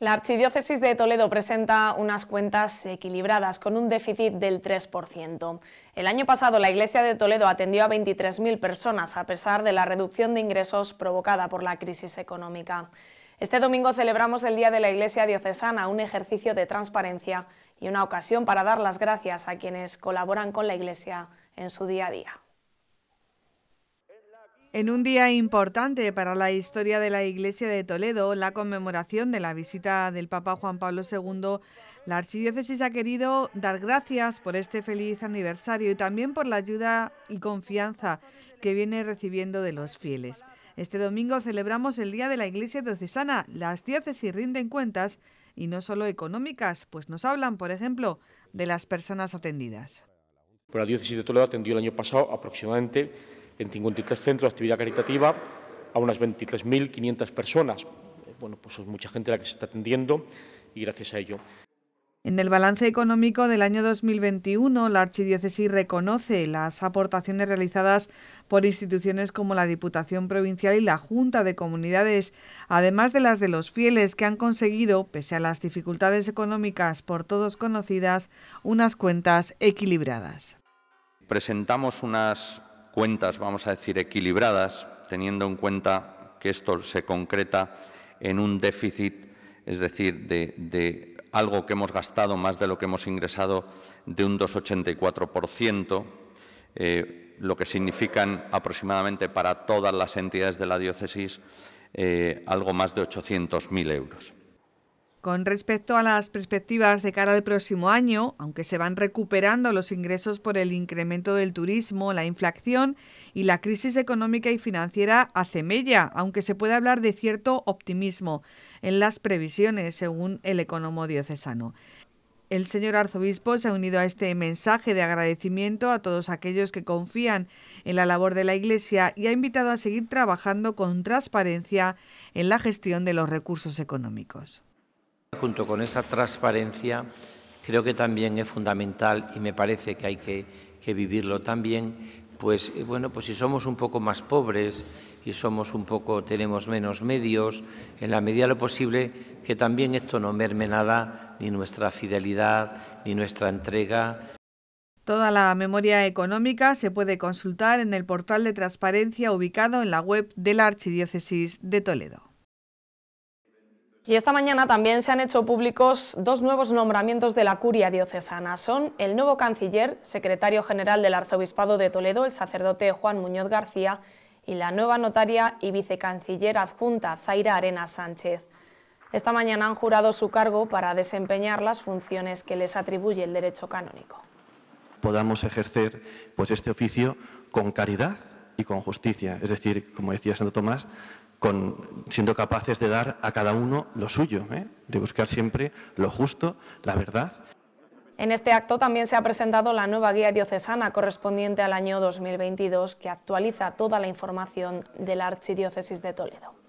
La Archidiócesis de Toledo presenta unas cuentas equilibradas con un déficit del 3%. El año pasado la Iglesia de Toledo atendió a 23.000 personas a pesar de la reducción de ingresos provocada por la crisis económica. Este domingo celebramos el Día de la Iglesia Diocesana, un ejercicio de transparencia y una ocasión para dar las gracias a quienes colaboran con la Iglesia en su día a día. En un día importante para la historia de la Iglesia de Toledo, la conmemoración de la visita del Papa Juan Pablo II, la Archidiócesis ha querido dar gracias por este feliz aniversario y también por la ayuda y confianza que viene recibiendo de los fieles. Este domingo celebramos el Día de la Iglesia Diocesana. Las diócesis rinden cuentas y no solo económicas, pues nos hablan, por ejemplo, de las personas atendidas. Pues la diócesis de Toledo atendió el año pasado aproximadamente en 53 centros de actividad caritativa a unas 23.500 personas. Eh, bueno, pues es mucha gente la que se está atendiendo y gracias a ello. En el balance económico del año 2021, la Archidiócesis reconoce las aportaciones realizadas por instituciones como la Diputación Provincial y la Junta de Comunidades, además de las de los fieles que han conseguido, pese a las dificultades económicas por todos conocidas, unas cuentas equilibradas. Presentamos unas cuentas, vamos a decir, equilibradas, teniendo en cuenta que esto se concreta en un déficit, es decir, de, algo que hemos gastado más de lo que hemos ingresado de un 2,84%, eh, lo que significan aproximadamente para todas las entidades de la diócesis eh, algo más de 800.000 euros. Con respecto a las perspectivas de cara al próximo año, aunque se van recuperando los ingresos por el incremento del turismo, la inflación y la crisis económica y financiera hace mella, aunque se puede hablar de cierto optimismo en las previsiones, según el economo diocesano. El señor arzobispo se ha unido a este mensaje de agradecimiento a todos aquellos que confían en la labor de la Iglesia y ha invitado a seguir trabajando con transparencia en la gestión de los recursos económicos. Junto con esa transparencia, creo que también es fundamental y me parece que hay que, vivirlo también. Pues eh, bueno, pues si somos un poco más pobres y somos un poco, tenemos menos medios, en la medida de lo posible, que también esto no merme nada, ni nuestra fidelidad, ni nuestra entrega. Toda la memoria económica se puede consultar en el portal de transparencia ubicado en la web de la Archidiócesis de Toledo. Y esta mañana también se han hecho públicos dos nuevos nombramientos de la curia diocesana. Son el nuevo canciller, secretario general del Arzobispado de Toledo, el sacerdote Juan Muñoz García, y la nueva notaria y vicecanciller adjunta, Zaira Arena Sánchez. Esta mañana han jurado su cargo para desempeñar las funciones que les atribuye el derecho canónico. Podamos ejercer pues, este oficio con caridad y con justicia, es decir, como decía Santo Tomás, con, siendo capaces de dar a cada uno lo suyo, ¿eh? de buscar siempre lo justo, la verdad. En este acto también se ha presentado la nueva guía diocesana correspondiente al año 2022 que actualiza toda la información de la Archidiócesis de Toledo.